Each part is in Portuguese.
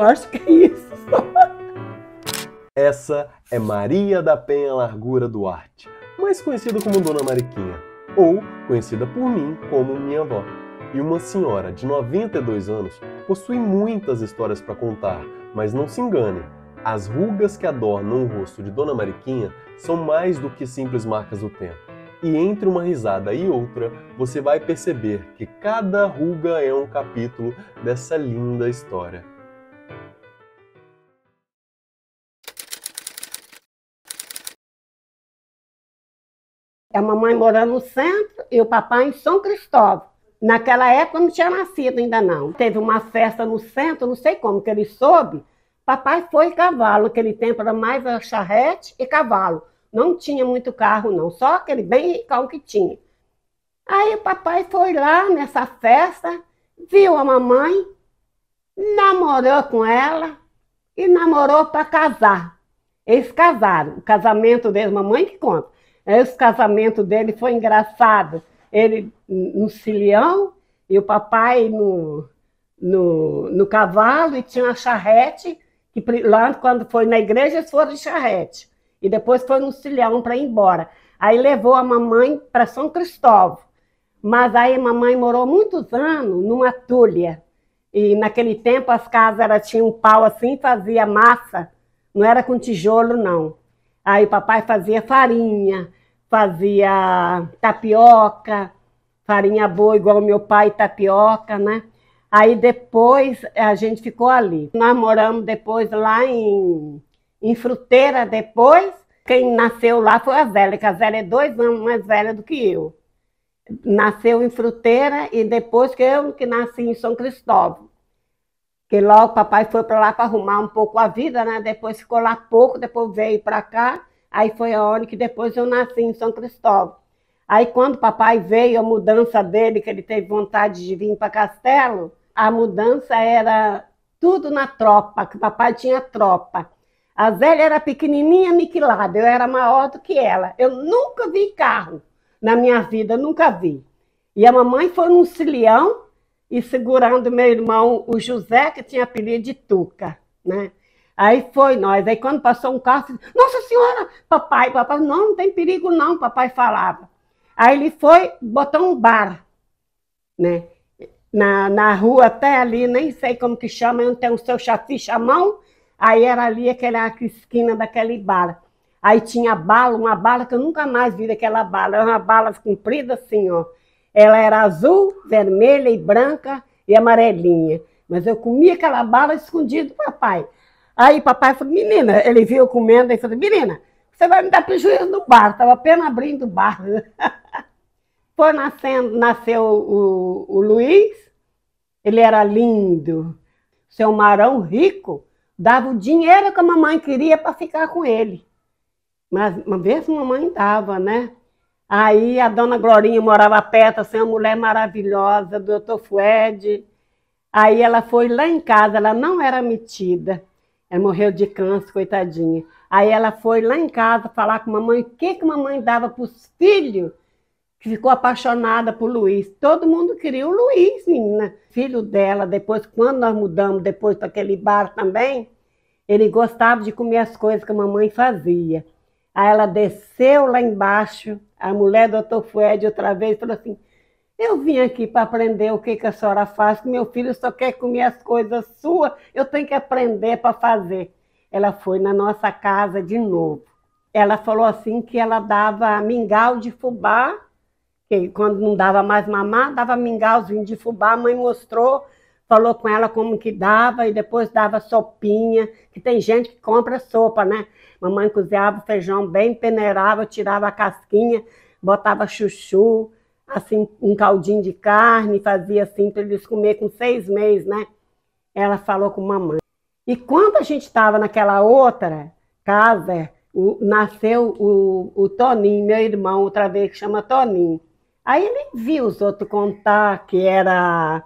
acho que é isso. Essa é Maria da Penha Largura Duarte, mais conhecida como Dona Mariquinha, ou conhecida por mim como minha avó. E uma senhora de 92 anos possui muitas histórias para contar, mas não se engane, as rugas que adornam o rosto de Dona Mariquinha são mais do que simples marcas do tempo. E entre uma risada e outra, você vai perceber que cada ruga é um capítulo dessa linda história. A mamãe morando no centro e o papai em São Cristóvão. Naquela época não tinha nascido ainda não. Teve uma festa no centro, não sei como que ele soube. Papai foi cavalo, naquele tempo era mais charrete e cavalo. Não tinha muito carro não, só aquele bem ricão que tinha. Aí o papai foi lá nessa festa, viu a mamãe, namorou com ela e namorou para casar. Eles casaram, o casamento deles, mamãe que conta. Esse é, casamento dele foi engraçado. Ele no cilião e o papai no, no, no cavalo e tinha uma charrete, E lá quando foi na igreja eles foram de charrete. E depois foi no cilião para ir embora. Aí levou a mamãe para São Cristóvão. Mas aí a mamãe morou muitos anos numa tulha. E naquele tempo as casas tinham um pau assim, fazia massa. Não era com tijolo, não. Aí papai fazia farinha, fazia tapioca, farinha boa, igual meu pai, tapioca, né? Aí depois a gente ficou ali. Nós moramos depois lá em, em Fruteira, depois. Quem nasceu lá foi a Zélia, que a Zélia é dois anos mais velha do que eu. Nasceu em Fruteira e depois que eu que nasci em São Cristóvão que logo papai foi para lá para arrumar um pouco a vida, né? Depois ficou lá pouco, depois veio para cá. Aí foi a hora que depois eu nasci em São Cristóvão. Aí quando papai veio, a mudança dele, que ele teve vontade de vir para Castelo, a mudança era tudo na tropa, que papai tinha tropa. A Zélia era pequenininha, aniquilada, eu era maior do que ela. Eu nunca vi carro na minha vida, nunca vi. E a mamãe foi num cilião, e segurando meu irmão, o José, que tinha apelido de Tuca, né? Aí foi nós. Aí quando passou um carro, disse, Nossa Senhora, papai, papai, não, não tem perigo não, papai falava. Aí ele foi, botou um bar, né? Na, na rua até ali, nem sei como que chama, onde tem o seu chassi chamão, aí era ali aquela esquina daquele bar. Aí tinha bala, uma bala que eu nunca mais vi daquela bala, era uma bala comprida assim, ó. Ela era azul, vermelha e branca e amarelinha. Mas eu comia aquela bala escondida do papai. Aí papai falou, menina, ele viu eu comendo e falou, menina, você vai me dar prejuízo no bar. Estava apenas abrindo o bar. Foi nascendo, nasceu o, o Luiz, ele era lindo. Seu Marão rico dava o dinheiro que a mamãe queria para ficar com ele. Mas uma vez a mamãe dava, né? Aí a dona Glorinha morava perto, assim, uma mulher maravilhosa, doutor Fued. Aí ela foi lá em casa, ela não era metida. Ela morreu de câncer, coitadinha. Aí ela foi lá em casa falar com a mamãe o que, que a mamãe dava para os filhos, que ficou apaixonada por Luiz. Todo mundo queria o Luiz, menina. Filho dela, depois, quando nós mudamos, depois para aquele bar também, ele gostava de comer as coisas que a mamãe fazia. Aí ela desceu lá embaixo a mulher do doutor Fued outra vez falou assim: Eu vim aqui para aprender o que, que a senhora faz, que meu filho só quer comer as coisas suas, eu tenho que aprender para fazer. Ela foi na nossa casa de novo. Ela falou assim que ela dava mingau de fubá, que quando não dava mais mamar, dava mingauzinho de fubá. A mãe mostrou falou com ela como que dava e depois dava sopinha, que tem gente que compra sopa, né? Mamãe cozinhava feijão bem, peneirava, tirava a casquinha, botava chuchu, assim, um caldinho de carne, fazia assim para eles comer com seis meses, né? Ela falou com mamãe. E quando a gente estava naquela outra casa, o, nasceu o, o Toninho, meu irmão, outra vez que chama Toninho. Aí ele viu os outros contar que era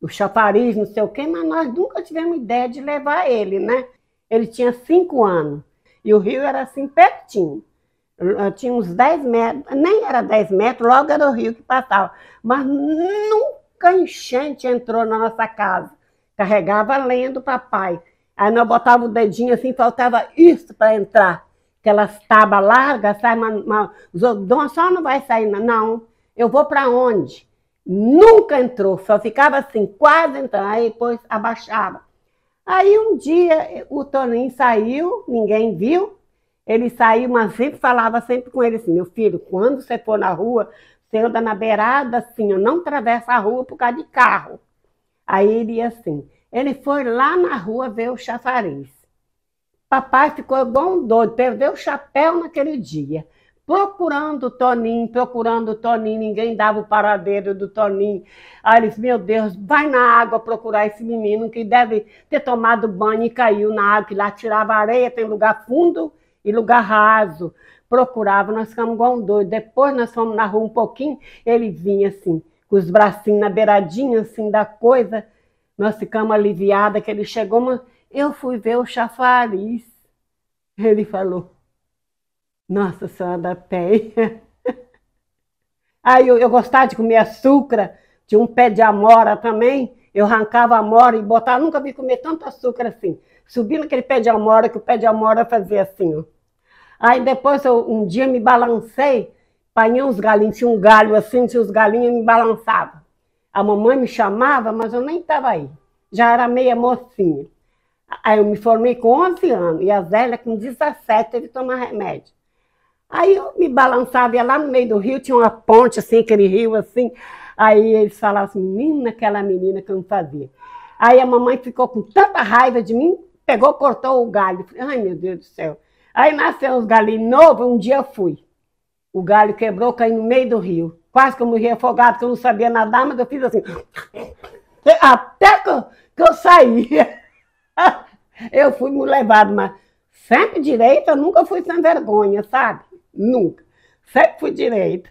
o chafariz, não sei o quê, mas nós nunca tivemos ideia de levar ele, né? Ele tinha cinco anos e o rio era assim pertinho. Eu eh, tinha uns 10 metros, nem era 10 metros, logo era o rio que passava. Mas nunca enchente entrou na nossa casa. Carregava lenha do papai. Aí nós botava o dedinho assim, faltava isso para entrar. Aquelas tábuas largas, sai, mas, mas os só não vai sair, não. Eu vou para onde? Nunca entrou, só ficava assim, quase entrando, aí depois abaixava. Aí um dia o Toninho saiu, ninguém viu, ele saiu, mas sempre falava sempre com ele assim, meu filho, quando você for na rua, você anda na beirada assim, eu não atravessa a rua por causa de carro. Aí ele ia assim, ele foi lá na rua ver o chafariz. Papai ficou bom doido, perdeu o chapéu naquele dia procurando Toninho, procurando Toninho, ninguém dava o paradeiro do Toninho. Aí disse, meu Deus, vai na água procurar esse menino que deve ter tomado banho e caiu na água, que lá tirava areia, tem lugar fundo e lugar raso. Procurava, nós ficamos igual um doido. Depois nós fomos na rua um pouquinho, ele vinha assim, com os bracinhos na beiradinha assim da coisa. Nós ficamos aliviadas que ele chegou, mas eu fui ver o chafariz. Ele falou, nossa Senhora da Penha. Aí eu, eu gostava de comer açúcar, de um pé de amora também. Eu arrancava a amora e botava, nunca vi comer tanto açúcar assim. Subindo aquele pé de amora, que o pé de amora fazia assim, ó. Aí depois eu, um dia me balancei, apanhei uns galinhos, tinha um galho assim, tinha os galinhos me balançava. A mamãe me chamava, mas eu nem estava aí. Já era meia mocinha. Aí eu me formei com 11 anos e a Zélia com 17 teve que tomar remédio. Aí eu me balançava, ia lá no meio do rio, tinha uma ponte assim, aquele rio assim. Aí eles falavam assim, menina, aquela menina que eu não fazia. Aí a mamãe ficou com tanta raiva de mim, pegou, cortou o galho. ai meu Deus do céu. Aí nasceu os galinhos novos, um dia eu fui. O galho quebrou, caiu no meio do rio. Quase que eu morri afogado, que eu não sabia nadar, mas eu fiz assim. Até que eu, que eu saía. Eu fui me levado, mas sempre direita, nunca fui sem vergonha, sabe? Nunca. Sempre fui direita.